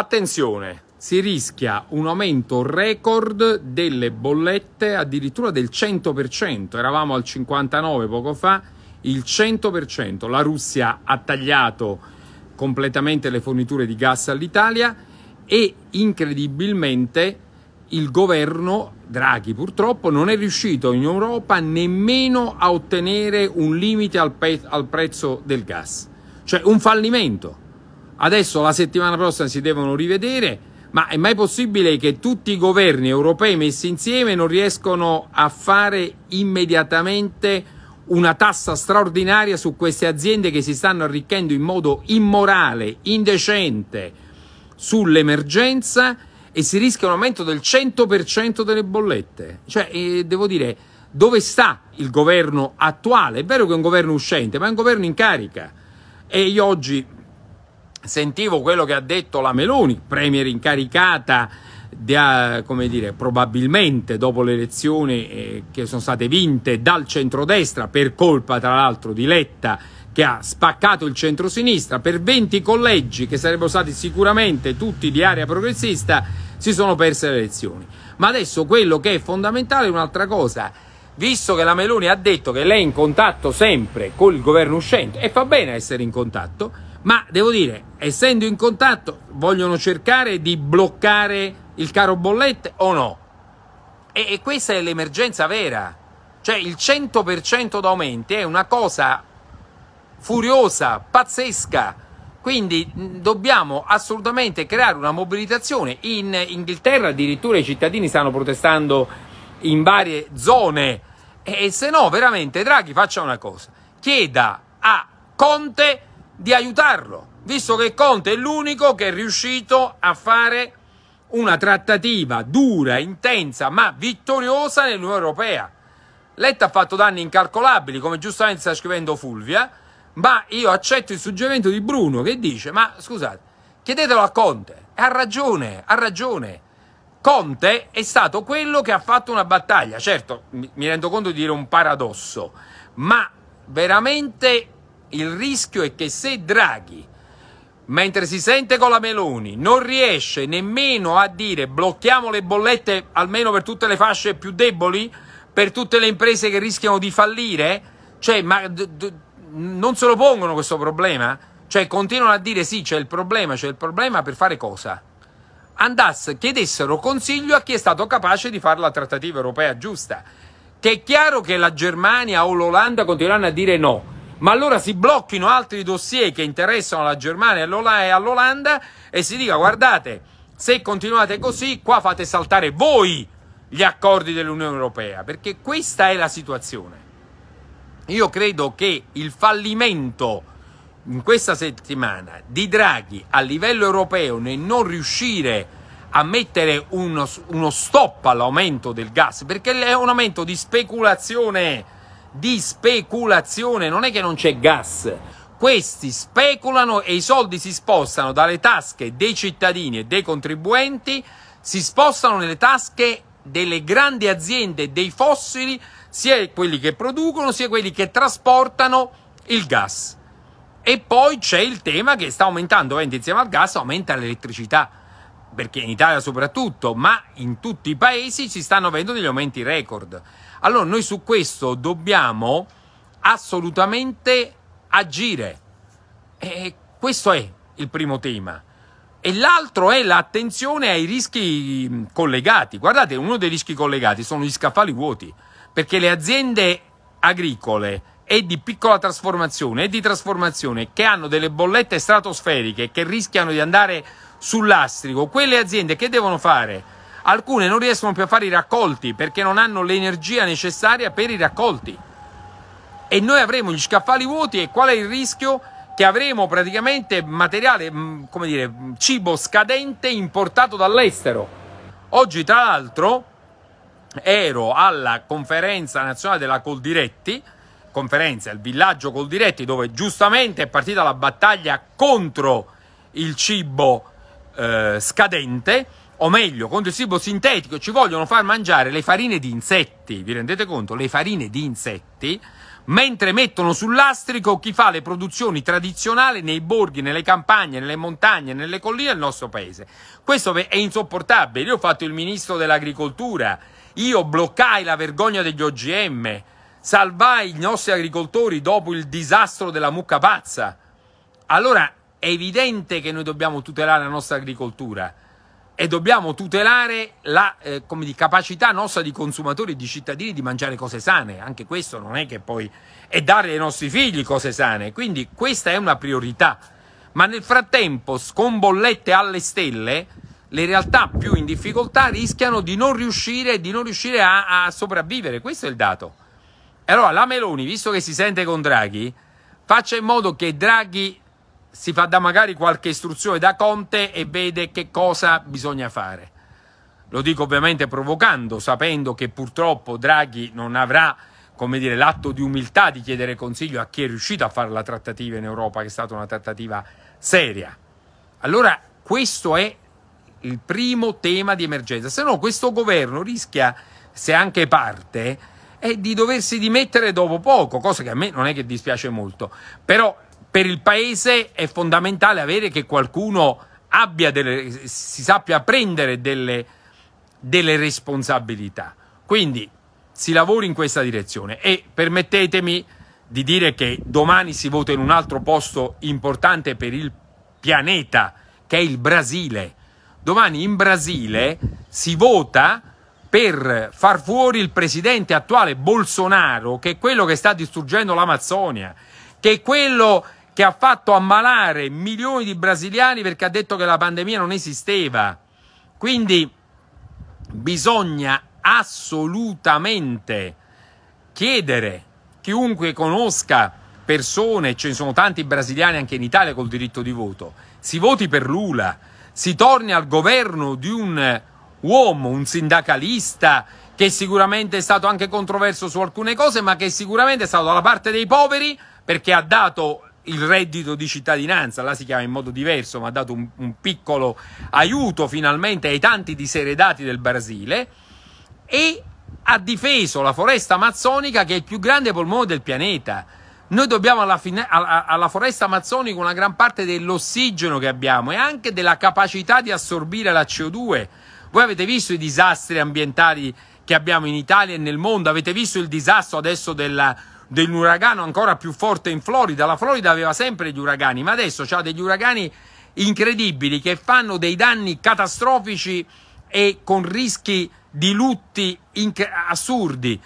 Attenzione, si rischia un aumento record delle bollette addirittura del 100%, eravamo al 59% poco fa, il 100%, la Russia ha tagliato completamente le forniture di gas all'Italia e incredibilmente il governo Draghi purtroppo non è riuscito in Europa nemmeno a ottenere un limite al, al prezzo del gas, cioè un fallimento. Adesso la settimana prossima si devono rivedere. Ma è mai possibile che tutti i governi europei messi insieme non riescono a fare immediatamente una tassa straordinaria su queste aziende che si stanno arricchendo in modo immorale, indecente sull'emergenza e si rischia un aumento del 100% delle bollette? Cioè, eh, devo dire, dove sta il governo attuale? È vero che è un governo uscente, ma è un governo in carica. E io oggi sentivo quello che ha detto la Meloni, premier incaricata, da, come dire, probabilmente dopo le elezioni eh, che sono state vinte dal centrodestra, per colpa tra l'altro di Letta, che ha spaccato il centrosinistra per 20 collegi che sarebbero stati sicuramente tutti di area progressista, si sono perse le elezioni. Ma adesso quello che è fondamentale è un'altra cosa. Visto che la Meloni ha detto che lei è in contatto sempre con il governo uscente e fa bene a essere in contatto, ma devo dire, essendo in contatto, vogliono cercare di bloccare il caro bollette o no? E, e questa è l'emergenza vera, cioè il 100% d'aumenti è una cosa furiosa, pazzesca, quindi dobbiamo assolutamente creare una mobilitazione. In Inghilterra addirittura i cittadini stanno protestando in varie zone e, se no veramente Draghi faccia una cosa, chieda a Conte di aiutarlo, visto che Conte è l'unico che è riuscito a fare una trattativa dura, intensa, ma vittoriosa nell'Unione Europea. Letta ha fatto danni incalcolabili, come giustamente sta scrivendo Fulvia, ma io accetto il suggerimento di Bruno che dice, ma scusate, chiedetelo a Conte, ha ragione, ha ragione. Conte è stato quello che ha fatto una battaglia, certo mi rendo conto di dire un paradosso, ma veramente il rischio è che se Draghi, mentre si sente con la Meloni, non riesce nemmeno a dire blocchiamo le bollette almeno per tutte le fasce più deboli, per tutte le imprese che rischiano di fallire, cioè, ma d- d- non se lo pongono questo problema? Cioè, continuano a dire sì, c'è il problema, c'è il problema per fare cosa? Andassero, chiedessero consiglio a chi è stato capace di fare la trattativa europea giusta. Che è chiaro che la Germania o l'Olanda continueranno a dire no ma allora si blocchino altri dossier che interessano la Germania e all'Olanda e si dica guardate, se continuate così qua fate saltare voi gli accordi dell'Unione Europea, perché questa è la situazione. Io credo che il fallimento in questa settimana di Draghi a livello europeo nel non riuscire a mettere uno, uno stop all'aumento del gas, perché è un aumento di speculazione di speculazione, non è che non c'è gas. Questi speculano e i soldi si spostano dalle tasche dei cittadini e dei contribuenti, si spostano nelle tasche delle grandi aziende dei fossili, sia quelli che producono sia quelli che trasportano il gas. E poi c'è il tema che sta aumentando, ovviamente insieme al gas aumenta l'elettricità, perché in Italia soprattutto, ma in tutti i paesi si stanno avendo degli aumenti record. Allora noi su questo dobbiamo assolutamente agire. E questo è il primo tema. E l'altro è l'attenzione ai rischi mm, collegati. Guardate, uno dei rischi collegati sono gli scaffali vuoti, perché le aziende agricole e di piccola trasformazione e di trasformazione che hanno delle bollette stratosferiche che rischiano di andare sul lastrico, quelle aziende che devono fare? Alcune non riescono più a fare i raccolti perché non hanno l'energia necessaria per i raccolti. E noi avremo gli scaffali vuoti e qual è il rischio? Che avremo praticamente materiale, mm, come dire, cibo scadente importato dall'estero. Oggi, tra l'altro, ero alla conferenza nazionale della Coldiretti, conferenza, il villaggio Coldiretti, dove giustamente è partita la battaglia contro il cibo eh, scadente o meglio, contro il cibo sintetico ci vogliono far mangiare le farine di insetti, vi rendete conto? Le farine di insetti, mentre mettono sul lastrico chi fa le produzioni tradizionali nei borghi, nelle campagne, nelle montagne, nelle colline del nostro paese. Questo è insopportabile. Io ho fatto il ministro dell'agricoltura, io bloccai la vergogna degli OGM, salvai i nostri agricoltori dopo il disastro della mucca pazza. Allora è evidente che noi dobbiamo tutelare la nostra agricoltura e dobbiamo tutelare la eh, di, capacità nostra di consumatori e di cittadini di mangiare cose sane, anche questo non è che poi e dare ai nostri figli cose sane, quindi questa è una priorità. Ma nel frattempo, con bollette alle stelle, le realtà più in difficoltà rischiano di non riuscire, di non riuscire a, a sopravvivere, questo è il dato. E allora la Meloni, visto che si sente con Draghi, faccia in modo che Draghi si fa da magari qualche istruzione da Conte e vede che cosa bisogna fare. Lo dico ovviamente provocando, sapendo che purtroppo Draghi non avrà come dire, l'atto di umiltà di chiedere consiglio a chi è riuscito a fare la trattativa in Europa, che è stata una trattativa seria. Allora, questo è il primo tema di emergenza, se no questo governo rischia, se anche parte, di doversi dimettere dopo poco, cosa che a me non è che dispiace molto, però per il paese è fondamentale avere che qualcuno abbia delle, si sappia prendere delle, delle responsabilità. Quindi si lavori in questa direzione e permettetemi di dire che domani si vota in un altro posto importante per il pianeta, che è il Brasile. Domani in Brasile si vota per far fuori il presidente attuale Bolsonaro, che è quello che sta distruggendo l'Amazzonia, che è quello che ha fatto ammalare milioni di brasiliani perché ha detto che la pandemia non esisteva. Quindi bisogna assolutamente chiedere chiunque conosca persone, ce ne sono tanti brasiliani anche in Italia col diritto di voto, si voti per Lula, si torni al governo di un uomo, un sindacalista che sicuramente è stato anche controverso su alcune cose, ma che sicuramente è stato dalla parte dei poveri perché ha dato il reddito di cittadinanza, là si chiama in modo diverso, ma ha dato un, un piccolo aiuto finalmente ai tanti diseredati del Brasile e ha difeso la foresta amazzonica che è il più grande polmone del pianeta. Noi dobbiamo alla, fine, alla, alla, foresta amazzonica una gran parte dell'ossigeno che abbiamo e anche della capacità di assorbire la CO2. Voi avete visto i disastri ambientali che abbiamo in Italia e nel mondo, avete visto il disastro adesso della dell'uragano ancora più forte in Florida. La Florida aveva sempre gli uragani, ma adesso ha degli uragani incredibili che fanno dei danni catastrofici e con rischi di lutti assurdi.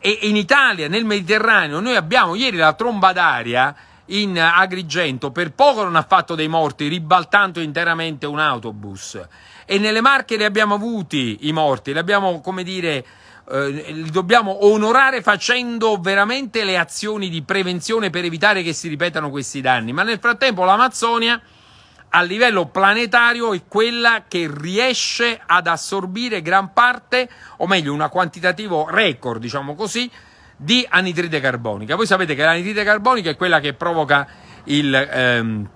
E in Italia, nel Mediterraneo, noi abbiamo ieri la tromba d'aria in Agrigento, per poco non ha fatto dei morti, ribaltando interamente un autobus. E nelle Marche li abbiamo avuti i morti, li abbiamo, come dire, eh, li dobbiamo onorare facendo veramente le azioni di prevenzione per evitare che si ripetano questi danni. Ma nel frattempo l'Amazzonia a livello planetario è quella che riesce ad assorbire gran parte, o meglio, una quantitativo record, diciamo così, di anidride carbonica. Voi sapete che l'anidride carbonica è quella che provoca il... Ehm,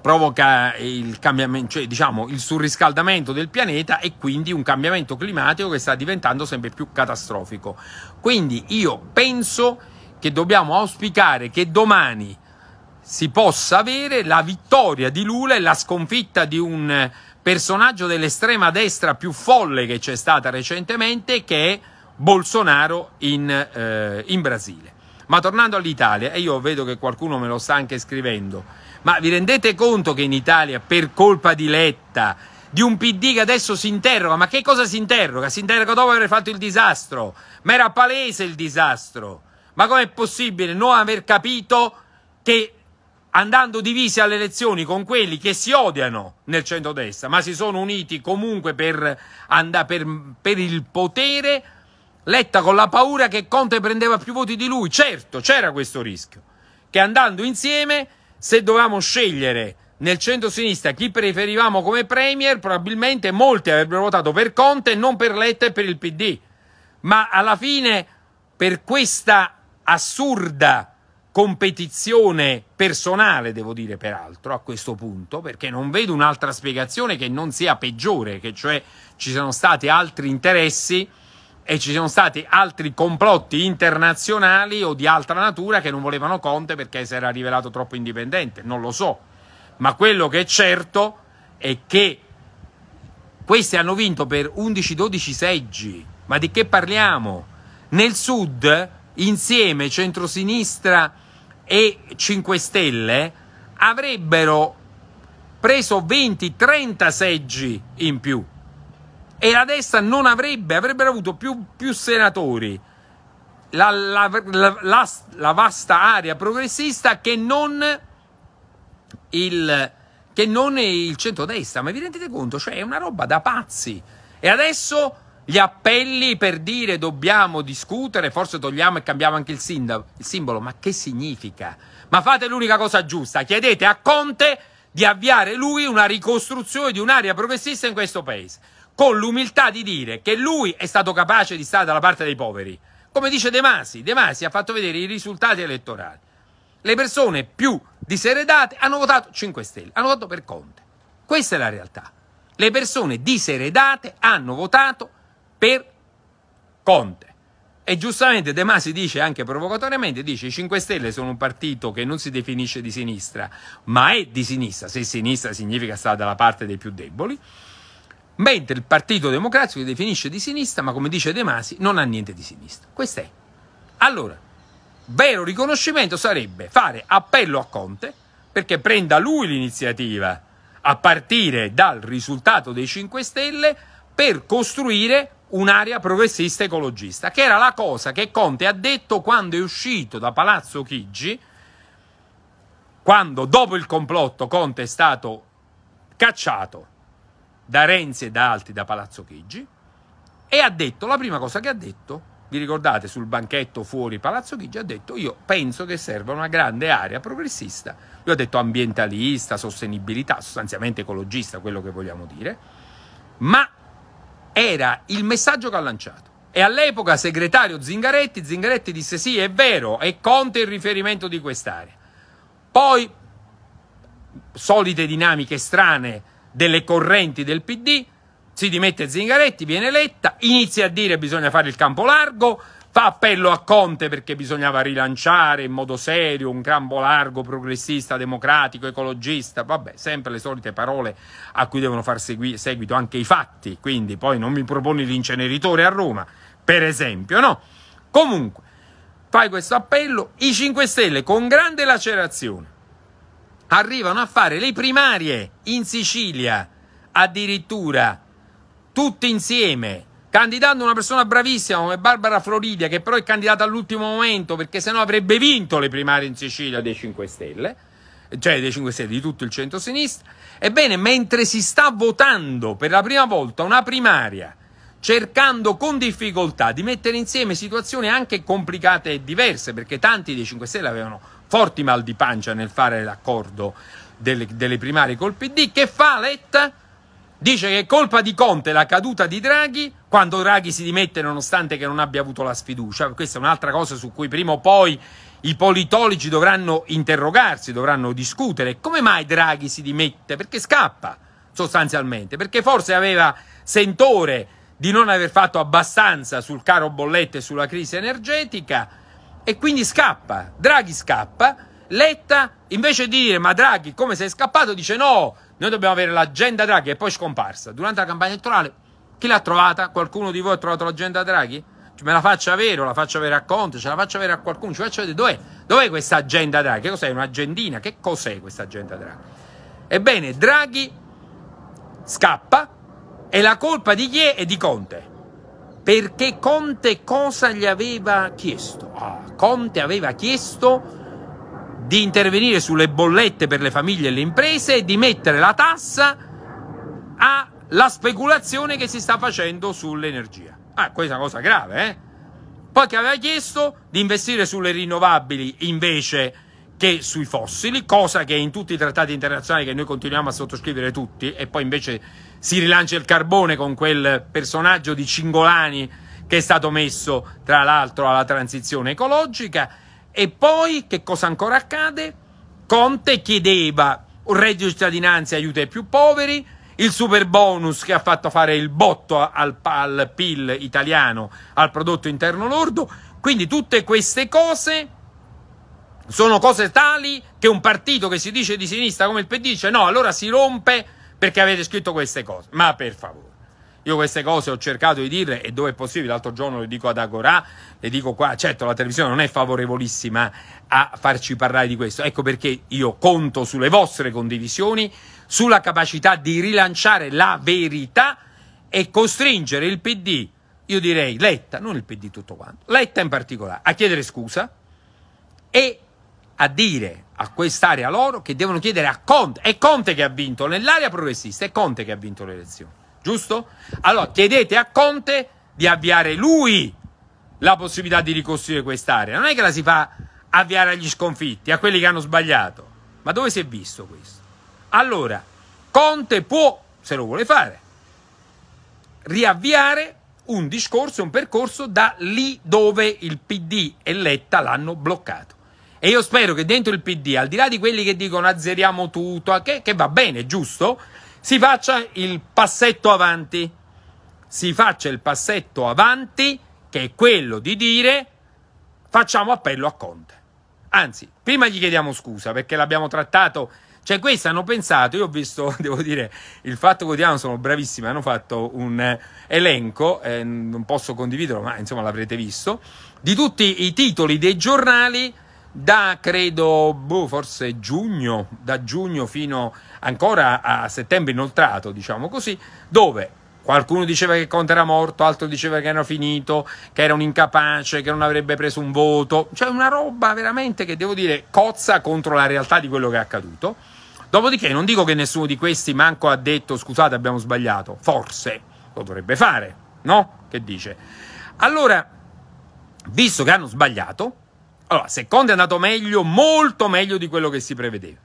provoca il cambiamento, cioè diciamo il surriscaldamento del pianeta e quindi un cambiamento climatico che sta diventando sempre più catastrofico. Quindi io penso che dobbiamo auspicare che domani si possa avere la vittoria di Lula e la sconfitta di un personaggio dell'estrema destra più folle che c'è stata recentemente che è Bolsonaro in, eh, in Brasile. Ma tornando all'Italia, e io vedo che qualcuno me lo sta anche scrivendo, ma vi rendete conto che in Italia, per colpa di Letta, di un PD che adesso si interroga, ma che cosa si interroga? Si interroga dopo aver fatto il disastro, ma era palese il disastro. Ma com'è possibile non aver capito che andando divisi alle elezioni con quelli che si odiano nel centrodestra, ma si sono uniti comunque per, per, per il potere, Letta con la paura che Conte prendeva più voti di lui. Certo, c'era questo rischio, che andando insieme se dovevamo scegliere nel centro-sinistra chi preferivamo come premier, probabilmente molti avrebbero votato per Conte, e non per Letta e per il PD. Ma alla fine, per questa assurda competizione personale, devo dire peraltro, a questo punto, perché non vedo un'altra spiegazione che non sia peggiore, che cioè ci sono stati altri interessi e ci sono stati altri complotti internazionali o di altra natura che non volevano Conte perché si era rivelato troppo indipendente, non lo so, ma quello che è certo è che questi hanno vinto per 11-12 seggi, ma di che parliamo? Nel sud, insieme centrosinistra e 5 Stelle avrebbero preso 20-30 seggi in più e la destra non avrebbe, avrebbero avuto più, più senatori. La, la, la, la, vasta area progressista che non il, che non il centrodestra. Ma vi rendete conto? Cioè, è una roba da pazzi. E adesso gli appelli per dire dobbiamo discutere, forse togliamo e cambiamo anche il, sindaco, il simbolo. Ma che significa? Ma fate l'unica cosa giusta, chiedete a Conte di avviare lui una ricostruzione di un'area progressista in questo paese con l'umiltà di dire che lui è stato capace di stare dalla parte dei poveri. Come dice De Masi, De Masi ha fatto vedere i risultati elettorali. Le persone più diseredate hanno votato 5 Stelle, hanno votato per Conte. Questa è la realtà. Le persone diseredate hanno votato per Conte. E giustamente De Masi dice anche provocatoriamente, dice i 5 Stelle sono un partito che non si definisce di sinistra, ma è di sinistra, se sinistra significa stare dalla parte dei più deboli mentre il Partito Democratico si definisce di sinistra, ma come dice De Masi non ha niente di sinistra. Questo è. Allora, vero riconoscimento sarebbe fare appello a Conte perché prenda lui l'iniziativa a partire dal risultato dei 5 Stelle per costruire un'area progressista ecologista, che era la cosa che Conte ha detto quando è uscito da Palazzo Chigi, quando dopo il complotto Conte è stato cacciato da Renzi e da altri da Palazzo Chigi e ha detto la prima cosa che ha detto vi ricordate sul banchetto fuori Palazzo Chigi ha detto io penso che serva una grande area progressista lui ha detto ambientalista sostenibilità sostanzialmente ecologista quello che vogliamo dire ma era il messaggio che ha lanciato e all'epoca segretario Zingaretti Zingaretti disse sì è vero e Conte il riferimento di quest'area poi solite dinamiche strane delle correnti del PD, si dimette Zingaretti, viene eletta, inizia a dire che bisogna fare il campo largo, fa appello a Conte perché bisognava rilanciare in modo serio un campo largo progressista, democratico, ecologista, vabbè, sempre le solite parole a cui devono far seguito anche i fatti, quindi poi non mi proponi l'inceneritore a Roma, per esempio, no? Comunque, fai questo appello, i 5 Stelle con grande lacerazione arrivano a fare le primarie in Sicilia, addirittura tutti insieme, candidando una persona bravissima come Barbara Floridia, che però è candidata all'ultimo momento perché sennò avrebbe vinto le primarie in Sicilia dei 5 Stelle, cioè dei 5 Stelle di tutto il centro-sinistra. Ebbene, mentre si sta votando per la prima volta una primaria, cercando con difficoltà di mettere insieme situazioni anche complicate e diverse, perché tanti dei 5 Stelle avevano forti mal di pancia nel fare l'accordo delle, delle primarie col PD, che fa Letta? Dice che è colpa di Conte la caduta di Draghi quando Draghi si dimette nonostante che non abbia avuto la sfiducia. Questa è un'altra cosa su cui prima o poi i politologi dovranno interrogarsi, dovranno discutere. Come mai Draghi si dimette? Perché scappa sostanzialmente, perché forse aveva sentore di non aver fatto abbastanza sul caro bollette e sulla crisi energetica e quindi scappa. Draghi scappa, Letta invece di dire ma Draghi come sei scappato dice no, noi dobbiamo avere l'agenda Draghi e poi scomparsa. Durante la campagna elettorale chi l'ha trovata? Qualcuno di voi ha trovato l'agenda Draghi? Cioè, me la faccia avere o la faccio avere a Conte, ce la faccio avere a qualcuno, ci cioè, faccio vedere dov'è, dov'è questa agenda Draghi, che cos'è, un'agendina, che cos'è questa agenda Draghi? Ebbene, Draghi scappa e la colpa di chi è? È di Conte perché Conte cosa gli aveva chiesto? Ah, Conte aveva chiesto di intervenire sulle bollette per le famiglie e le imprese e di mettere la tassa alla speculazione che si sta facendo sull'energia. Ah, questa è una cosa grave, eh? Poi che aveva chiesto di investire sulle rinnovabili invece che sui fossili, cosa che in tutti i trattati internazionali che noi continuiamo a sottoscrivere tutti, e poi invece si rilancia il carbone con quel personaggio di Cingolani che è stato messo tra l'altro alla transizione ecologica. E poi che cosa ancora accade? Conte chiedeva un reddito di cittadinanza aiuto ai più poveri, il super bonus che ha fatto fare il botto al, al PIL italiano, al prodotto interno lordo. Quindi tutte queste cose sono cose tali che un partito che si dice di sinistra come il PD dice no, allora si rompe perché avete scritto queste cose. Ma per favore. Io queste cose ho cercato di dirle e dove è possibile, l'altro giorno le dico ad Agorà, le dico qua, certo la televisione non è favorevolissima a farci parlare di questo, ecco perché io conto sulle vostre condivisioni, sulla capacità di rilanciare la verità e costringere il PD, io direi Letta, non il PD tutto quanto, Letta in particolare, a chiedere scusa e a dire a quest'area loro che devono chiedere a Conte, è Conte che ha vinto nell'area progressista, è Conte che ha vinto le elezioni, giusto? Allora chiedete a Conte di avviare lui la possibilità di ricostruire quest'area, non è che la si fa avviare agli sconfitti, a quelli che hanno sbagliato, ma dove si è visto questo? Allora, Conte può, se lo vuole fare, riavviare un discorso, un percorso da lì dove il PD e Letta l'hanno bloccato. E io spero che dentro il PD, al di là di quelli che dicono azzeriamo tutto, che, che va bene, giusto, si faccia il passetto avanti. Si faccia il passetto avanti, che è quello di dire facciamo appello a Conte. Anzi, prima gli chiediamo scusa perché l'abbiamo trattato cioè, questi hanno pensato, io ho visto, devo dire, il Fatto Quotidiano sono bravissimi, hanno fatto un eh, elenco, eh, non posso condividerlo, ma insomma l'avrete visto, di tutti i titoli dei giornali da credo boh, forse giugno, da giugno fino ancora a settembre inoltrato, diciamo così, dove Qualcuno diceva che Conte era morto, altro diceva che era finito, che era un incapace, che non avrebbe preso un voto. Cioè una roba veramente che devo dire cozza contro la realtà di quello che è accaduto. Dopodiché non dico che nessuno di questi manco ha detto scusate abbiamo sbagliato, forse lo dovrebbe fare, no? Che dice? Allora, visto che hanno sbagliato, allora, se è andato meglio, molto meglio di quello che si prevedeva.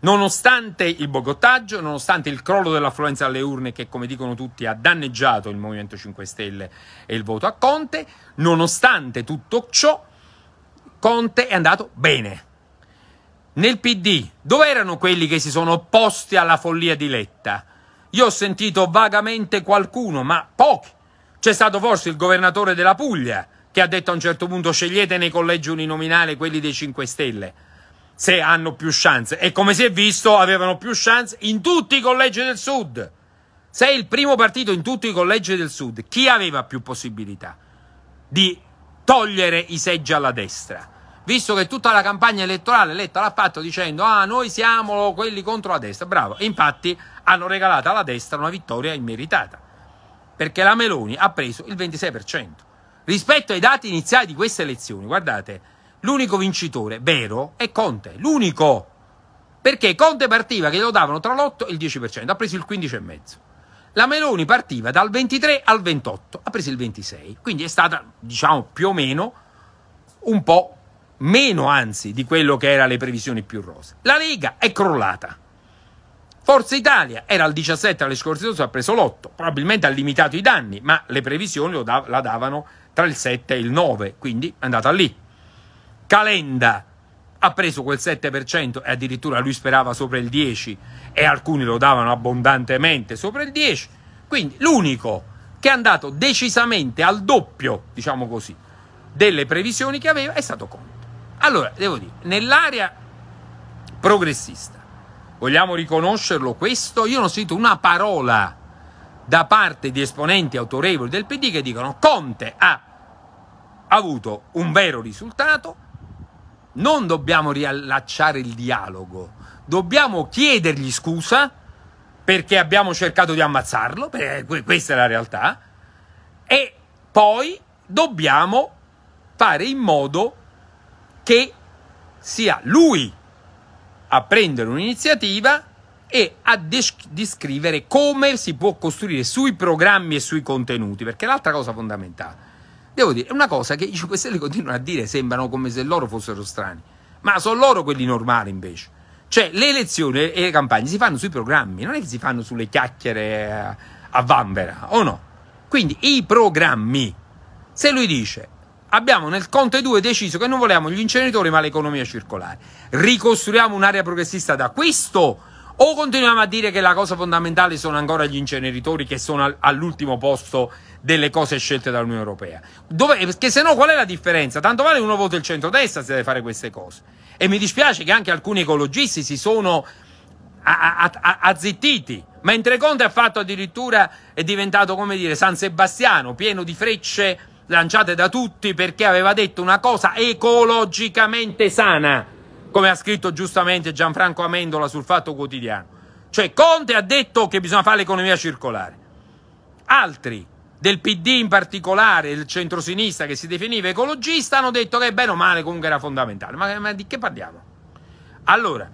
Nonostante il bogottaggio, nonostante il crollo dell'affluenza alle urne che, come dicono tutti, ha danneggiato il Movimento 5 Stelle e il voto a Conte, nonostante tutto ciò, Conte è andato bene. Nel PD, dove erano quelli che si sono opposti alla follia di Letta? Io ho sentito vagamente qualcuno, ma pochi. C'è stato forse il governatore della Puglia, che ha detto a un certo punto scegliete nei collegi uninominali quelli dei 5 Stelle se hanno più chance. E come si è visto, avevano più chance in tutti i collegi del Sud. Sei il primo partito in tutti i collegi del Sud. Chi aveva più possibilità di togliere i seggi alla destra? Visto che tutta la campagna elettorale Letta l'ha fatto dicendo ah noi siamo quelli contro la destra, bravo. Infatti hanno regalato alla destra una vittoria immeritata perché la Meloni ha preso il 26% rispetto ai dati iniziali di queste elezioni, guardate, l'unico vincitore vero è Conte, l'unico. Perché Conte partiva che lo davano tra l'8 e il 10%, ha preso il 15,5%. La Meloni partiva dal 23 al 28, ha preso il 26, quindi è stata, diciamo, più o meno un po' meno anzi di quello che erano le previsioni più rose. La Lega è crollata. Forza Italia era al 17 alle scorse ha preso l'8, probabilmente ha limitato i danni, ma le previsioni dav- la davano tra il 7 e il 9, quindi è andata lì. Calenda ha preso quel 7% e addirittura lui sperava sopra il 10 e alcuni lo davano abbondantemente sopra il 10, quindi l'unico che è andato decisamente al doppio, diciamo così, delle previsioni che aveva è stato Conte. Allora, devo dire, nell'area progressista, vogliamo riconoscerlo questo? Io non ho sentito una parola da parte di esponenti autorevoli del PD che dicono Conte ha avuto un vero risultato, non dobbiamo riallacciare il dialogo, dobbiamo chiedergli scusa perché abbiamo cercato di ammazzarlo, questa è la realtà, e poi dobbiamo fare in modo che sia lui a prendere un'iniziativa e a desc- descrivere come si può costruire sui programmi e sui contenuti, perché l'altra cosa fondamentale. Devo dire, è una cosa che i 5 Stelle continuano a dire, sembrano come se loro fossero strani, ma sono loro quelli normali invece. Cioè, le elezioni e le campagne si fanno sui programmi, non è che si fanno sulle chiacchiere a vanvera, o no? Quindi i programmi. Se lui dice, abbiamo nel Conte 2 deciso che non vogliamo gli inceneritori ma l'economia circolare, ricostruiamo un'area progressista da questo o continuiamo a dire che la cosa fondamentale sono ancora gli inceneritori che sono all'ultimo posto delle cose scelte dall'Unione Europea. Dove, eh, perché se no qual è la differenza? Tanto vale uno voto il centrodestra se deve fare queste cose. E mi dispiace che anche alcuni ecologisti si sono azzittiti. Mentre Conte ha fatto addirittura, è diventato come dire San Sebastiano, pieno di frecce lanciate da tutti perché aveva detto una cosa ecologicamente sana come ha scritto giustamente Gianfranco Amendola sul Fatto Quotidiano. Cioè Conte ha detto che bisogna fare l'economia circolare. Altri, del PD in particolare, il centrosinistra che si definiva ecologista, hanno detto che bene o male comunque era fondamentale. Ma, ma di che parliamo? Allora,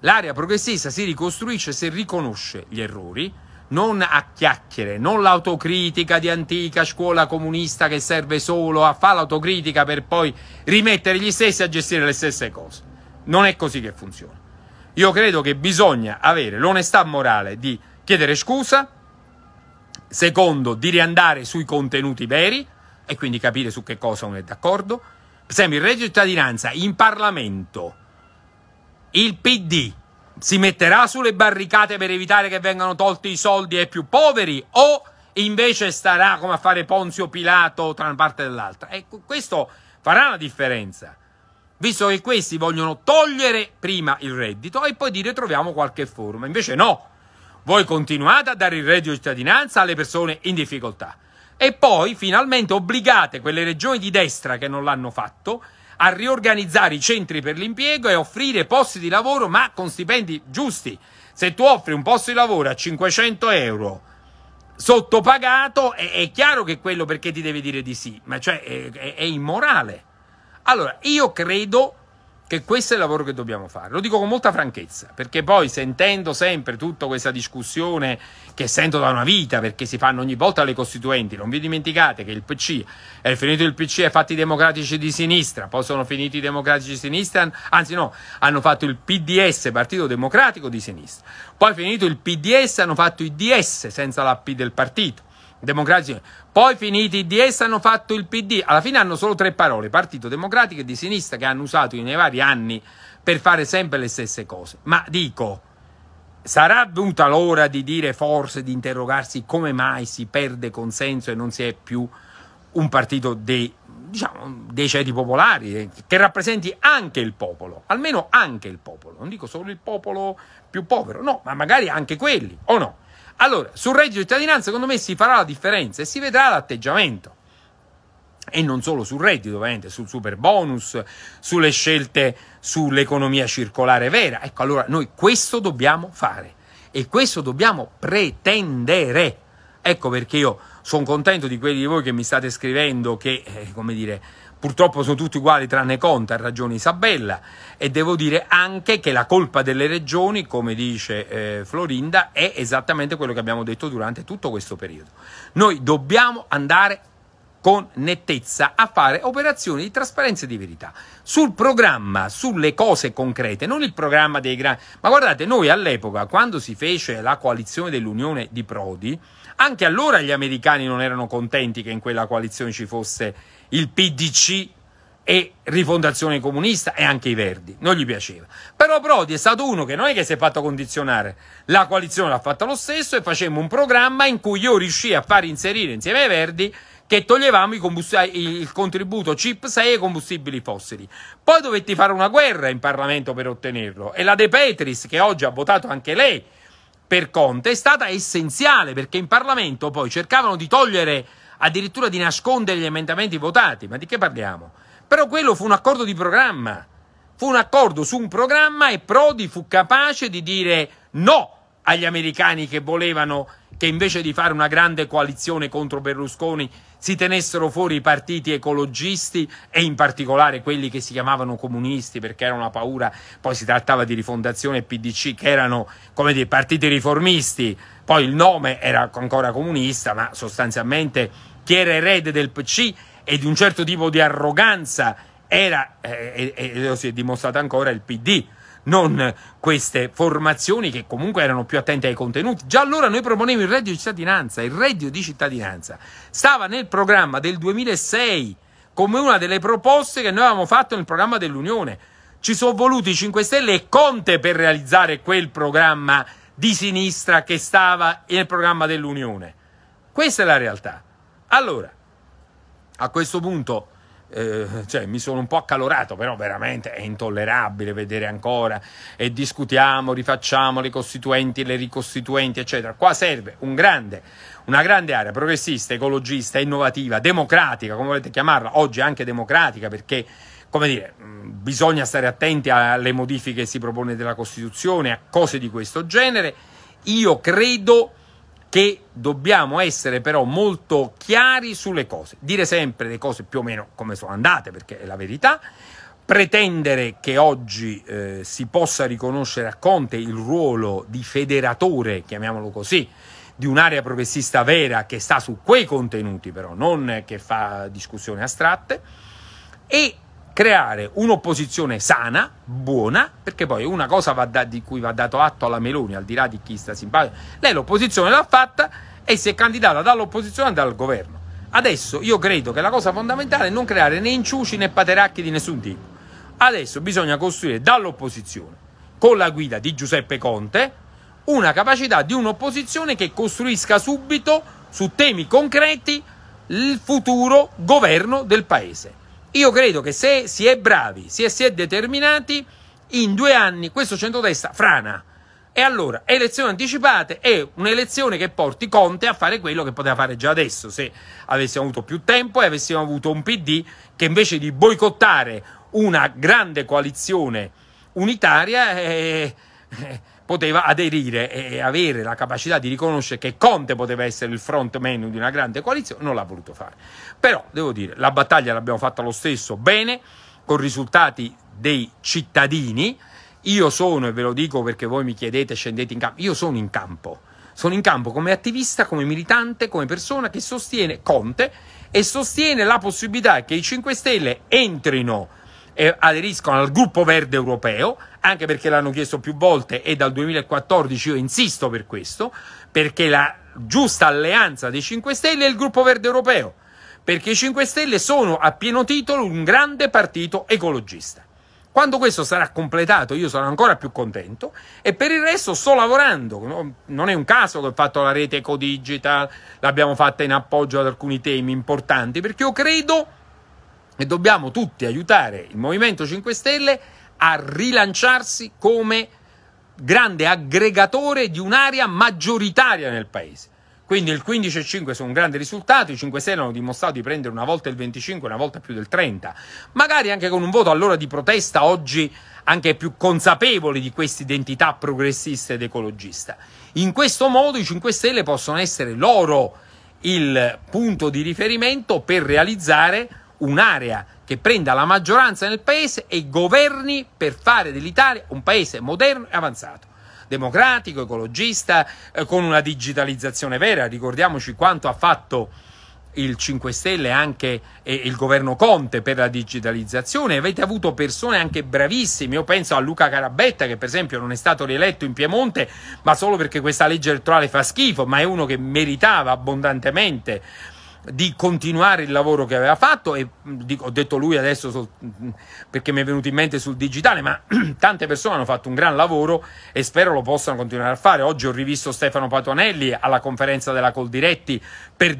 l'area progressista si ricostruisce se riconosce gli errori, non a chiacchiere, non l'autocritica di antica scuola comunista che serve solo a fare l'autocritica per poi rimettere gli stessi a gestire le stesse cose. Non è così che funziona. Io credo che bisogna avere l'onestà morale di chiedere scusa, secondo di riandare sui contenuti veri e quindi capire su che cosa uno è d'accordo. Per esempio il reddito di cittadinanza in Parlamento, il PD si metterà sulle barricate per evitare che vengano tolti i soldi ai più poveri o invece starà come a fare Ponzio Pilato tra una parte e l'altra? Ecco, questo farà la differenza, visto che questi vogliono togliere prima il reddito e poi dire troviamo qualche forma. Invece no, voi continuate a dare il reddito di cittadinanza alle persone in difficoltà e poi finalmente obbligate quelle regioni di destra che non l'hanno fatto a riorganizzare i centri per l'impiego e offrire posti di lavoro ma con stipendi giusti. Se tu offri un posto di lavoro a 500 euro sottopagato, è, è chiaro che quello perché ti deve dire di sì, ma cioè è, è, è immorale. Allora, io credo che questo è il lavoro che dobbiamo fare. Lo dico con molta franchezza, perché poi sentendo sempre tutta questa discussione che sento da una vita, perché si fanno ogni volta le costituenti, non vi dimenticate che il PC è finito il PC ha fatto i democratici di sinistra, poi sono finiti i democratici di sinistra, anzi no, hanno fatto il PDS, Partito Democratico di Sinistra, poi finito il PDS hanno fatto i DS senza la P del partito Democratici. Poi finiti i DS hanno fatto il PD. Alla fine hanno solo tre parole, Partito Democratico e di sinistra, che hanno usato nei vari anni per fare sempre le stesse cose. Ma dico, sarà venuta l'ora di dire forse, di interrogarsi come mai si perde consenso e non si è più un partito dei, diciamo, dei ceti popolari, eh, che rappresenti anche il popolo, almeno anche il popolo, non dico solo il popolo più povero, no, ma magari anche quelli, o no? Allora, sul reddito di cittadinanza, secondo me, si farà la differenza e si vedrà l'atteggiamento. E non solo sul reddito, ovviamente, sul super bonus, sulle scelte sull'economia circolare vera. Ecco, allora noi questo dobbiamo fare e questo dobbiamo pretendere. Ecco perché io sono contento di quelli di voi che mi state scrivendo che, eh, come dire, Purtroppo sono tutti uguali tranne Conte, ha ragione Isabella e devo dire anche che la colpa delle regioni, come dice eh, Florinda, è esattamente quello che abbiamo detto durante tutto questo periodo. Noi dobbiamo andare con nettezza a fare operazioni di trasparenza e di verità sul programma, sulle cose concrete, non il programma dei grandi. Ma guardate, noi all'epoca, quando si fece la coalizione dell'Unione di Prodi, anche allora gli americani non erano contenti che in quella coalizione ci fosse il PDC e Rifondazione Comunista e anche i Verdi, non gli piaceva. Però Prodi è stato uno che non è che si è fatto condizionare, la coalizione l'ha fatta lo stesso e facemmo un programma in cui io riuscii a far inserire insieme ai Verdi che toglievamo il contributo CIP 6 ai combustibili fossili. Poi dovetti fare una guerra in Parlamento per ottenerlo e la De Petris, che oggi ha votato anche lei per Conte, è stata essenziale perché in Parlamento poi cercavano di togliere addirittura di nascondere gli emendamenti votati, ma di che parliamo? Però quello fu un accordo di programma, fu un accordo su un programma e Prodi fu capace di dire no agli americani che volevano che invece di fare una grande coalizione contro Berlusconi si tenessero fuori i partiti ecologisti e in particolare quelli che si chiamavano comunisti perché era una paura, poi si trattava di rifondazione e PDC che erano come dire partiti riformisti, poi il nome era ancora comunista ma sostanzialmente chi era erede del PC e di un certo tipo di arroganza era, e, eh, e, eh, e eh, lo si è dimostrato ancora, il PD non queste formazioni che comunque erano più attente ai contenuti. Già allora noi proponevamo il reddito di cittadinanza, il reddito di cittadinanza stava nel programma del 2006 come una delle proposte che noi avevamo fatto nel programma dell'Unione. Ci sono voluti 5 Stelle e Conte per realizzare quel programma di sinistra che stava nel programma dell'Unione. Questa è la realtà. Allora, a questo punto eh, cioè, mi sono un po' accalorato, però veramente è intollerabile vedere ancora e discutiamo, rifacciamo le costituenti, le ricostituenti, eccetera. Qua serve un grande, una grande area progressista, ecologista, innovativa, democratica, come volete chiamarla, oggi anche democratica perché come dire, mm, bisogna stare attenti alle modifiche che si propone della Costituzione, a cose di questo genere. Io credo che dobbiamo essere però molto chiari sulle cose, dire sempre le cose più o meno come sono andate, perché è la verità, pretendere che oggi eh, si possa riconoscere a Conte il ruolo di federatore, chiamiamolo così, di un'area progressista vera che sta su quei contenuti però, non che fa discussioni astratte, e creare un'opposizione sana, buona, perché poi una cosa da, di cui va dato atto alla Meloni, al di là di chi sta simpatico, lei l'opposizione l'ha fatta e si è candidata dall'opposizione e dal governo. Adesso io credo che la cosa fondamentale è non creare né inciuci né pateracchi di nessun tipo. Adesso bisogna costruire dall'opposizione, con la guida di Giuseppe Conte, una capacità di un'opposizione che costruisca subito su temi concreti il futuro governo del Paese io credo che se si è bravi, se si è determinati, in due anni questo centrodestra frana. E allora, elezioni anticipate è un'elezione che porti Conte a fare quello che poteva fare già adesso, se avessimo avuto più tempo e avessimo avuto un PD che invece di boicottare una grande coalizione unitaria... Eh, eh, poteva aderire e avere la capacità di riconoscere che Conte poteva essere il frontman di una grande coalizione, non l'ha voluto fare. Però, devo dire, la battaglia l'abbiamo fatta lo stesso bene, con risultati dei cittadini. Io sono, e ve lo dico perché voi mi chiedete, scendete in campo, io sono in campo. Sono in campo come attivista, come militante, come persona che sostiene Conte e sostiene la possibilità che i 5 Stelle entrino eh, aderiscono al gruppo verde europeo, anche perché l'hanno chiesto più volte e dal 2014 io insisto per questo, perché la giusta alleanza dei 5 Stelle è il gruppo verde europeo, perché i 5 Stelle sono a pieno titolo un grande partito ecologista. Quando questo sarà completato io sarò ancora più contento e per il resto sto lavorando. Non è un caso che ho fatto la rete Ecodigital, l'abbiamo fatta in appoggio ad alcuni temi importanti perché io credo e dobbiamo tutti aiutare il Movimento 5 Stelle a rilanciarsi come grande aggregatore di un'area maggioritaria nel Paese. Quindi il 15 e 5 sono un grande risultato, i 5 Stelle hanno dimostrato di prendere una volta il 25, una volta più del 30, magari anche con un voto allora di protesta oggi anche più consapevoli di questa identità progressista ed ecologista. In questo modo i 5 Stelle possono essere loro il punto di riferimento per realizzare un'area che prenda la maggioranza nel paese e governi per fare dell'Italia un paese moderno e avanzato democratico, ecologista, eh, con una digitalizzazione vera. Ricordiamoci quanto ha fatto il 5 Stelle anche eh, il governo Conte per la digitalizzazione. Avete avuto persone anche bravissime. Io penso a Luca Carabetta, che per esempio non è stato rieletto in Piemonte, ma solo perché questa legge elettorale fa schifo, ma è uno che meritava abbondantemente di continuare il lavoro che aveva fatto e dico, ho detto lui adesso so, perché mi è venuto in mente sul digitale, ma tante persone hanno fatto un gran lavoro e spero lo possano continuare a fare. Oggi ho rivisto Stefano Patuanelli alla conferenza della Coldiretti per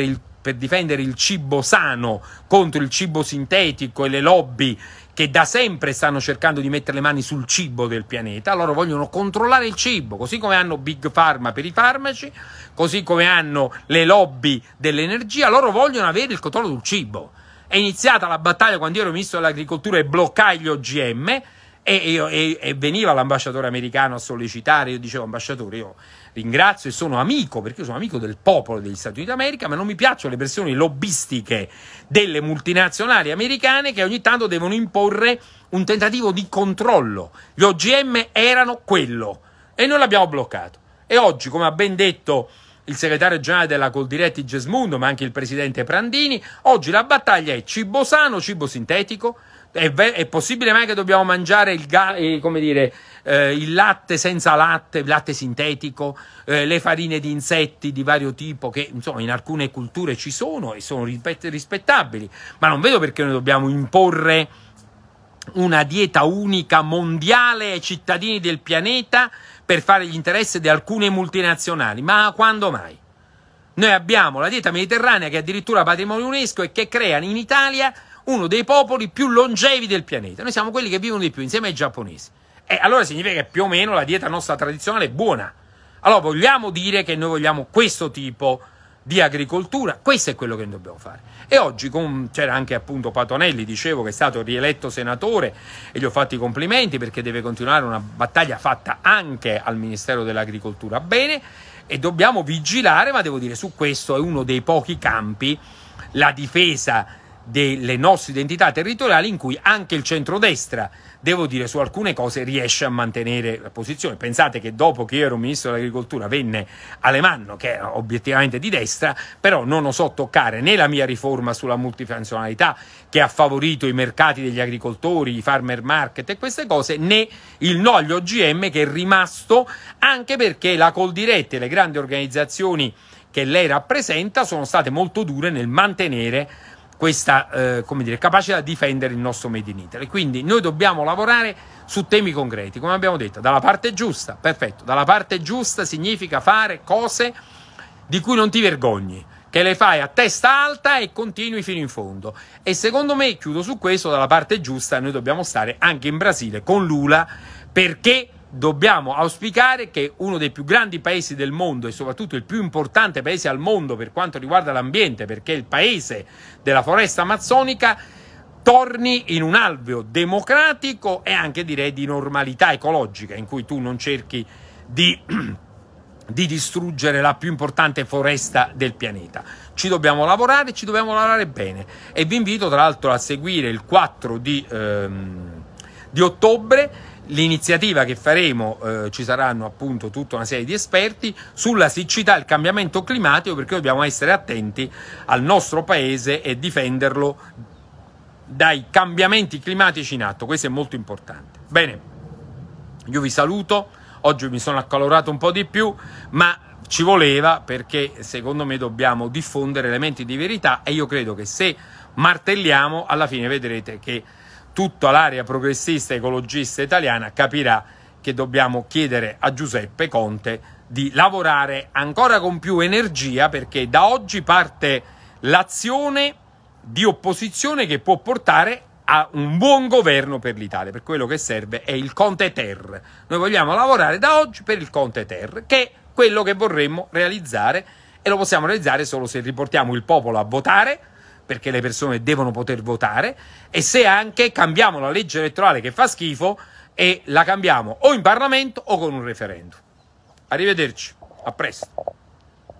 il per difendere il cibo sano contro il cibo sintetico e le lobby che da sempre stanno cercando di mettere le mani sul cibo del pianeta, loro vogliono controllare il cibo, così come hanno Big Pharma per i farmaci, così come hanno le lobby dell'energia, loro vogliono avere il controllo sul cibo. È iniziata la battaglia quando io ero ministro dell'agricoltura e bloccai gli OGM e, e, e, veniva l'ambasciatore americano a sollecitare, io dicevo ambasciatore, io ringrazio e sono amico, perché io sono amico del popolo degli Stati Uniti d'America, ma non mi piacciono le versioni lobbistiche delle multinazionali americane che ogni tanto devono imporre un tentativo di controllo. Gli OGM erano quello e noi l'abbiamo bloccato. E oggi, come ha ben detto il segretario generale della Coldiretti Gesmundo, ma anche il presidente Prandini, oggi la battaglia è cibo sano, cibo sintetico, è, è possibile mai che dobbiamo mangiare il, ga- eh, dire, eh, il latte senza latte, il latte sintetico, eh, le farine di insetti di vario tipo che insomma in alcune culture ci sono e sono rispettabili, ma non vedo perché noi dobbiamo imporre una dieta unica mondiale ai cittadini del pianeta per fare gli interessi di alcune multinazionali. Ma quando mai? Noi abbiamo la dieta mediterranea che è addirittura patrimonio UNESCO e che crea in Italia uno dei popoli più longevi del pianeta. Noi siamo quelli che vivono di più insieme ai giapponesi. E allora significa che più o meno la dieta nostra tradizionale è buona. Allora vogliamo dire che noi vogliamo questo tipo di agricoltura, questo è quello che dobbiamo fare. E oggi con, c'era anche appunto Patonelli, dicevo che è stato rieletto senatore e gli ho fatto i complimenti perché deve continuare una battaglia fatta anche al Ministero dell'Agricoltura. Bene, e dobbiamo vigilare, ma devo dire su questo è uno dei pochi campi, la difesa delle nostre identità territoriali in cui anche il centrodestra, devo dire, su alcune cose riesce a mantenere la posizione. Pensate che dopo che io ero ministro dell'agricoltura venne Alemanno, che era obiettivamente di destra, però non osò toccare né la mia riforma sulla multifunzionalità, che ha favorito i mercati degli agricoltori, i farmer market e queste cose, né il no agli OGM che è rimasto anche perché la Coldiretti e le grandi organizzazioni che lei rappresenta sono state molto dure nel mantenere questa eh, dire, capacità di difendere il nostro Made in Italy. Quindi noi dobbiamo lavorare su temi concreti, come abbiamo detto, dalla parte giusta, perfetto, dalla parte giusta significa fare cose di cui non ti vergogni, che le fai a testa alta e continui fino in fondo. E secondo me, chiudo su questo, dalla parte giusta noi dobbiamo stare anche in Brasile con Lula perché dobbiamo auspicare che uno dei più grandi paesi del mondo e soprattutto il più importante paese al mondo per quanto riguarda l'ambiente, perché è il paese della foresta amazzonica, torni in un alveo democratico e anche direi di normalità ecologica, in cui tu non cerchi di, di distruggere la più importante foresta del pianeta. Ci dobbiamo lavorare, ci dobbiamo lavorare bene e vi invito tra l'altro a seguire il 4 di, ehm, di ottobre l'iniziativa che faremo eh, ci saranno appunto tutta una serie di esperti sulla siccità e il cambiamento climatico perché dobbiamo essere attenti al nostro paese e difenderlo dai cambiamenti climatici in atto, questo è molto importante. Bene, io vi saluto, oggi mi sono accalorato un po' di più, ma ci voleva perché secondo me dobbiamo diffondere elementi di verità e io credo che se martelliamo alla fine vedrete che tutta l'area progressista ecologista italiana capirà che dobbiamo chiedere a Giuseppe Conte di lavorare ancora con più energia perché da oggi parte l'azione di opposizione che può portare a un buon governo per l'Italia, per quello che serve è il Conte Ter. Noi vogliamo lavorare da oggi per il Conte Ter, che è quello che vorremmo realizzare e lo possiamo realizzare solo se riportiamo il popolo a votare perché le persone devono poter votare, e se anche cambiamo la legge elettorale che fa schifo e la cambiamo o in Parlamento o con un referendum. Arrivederci, a presto.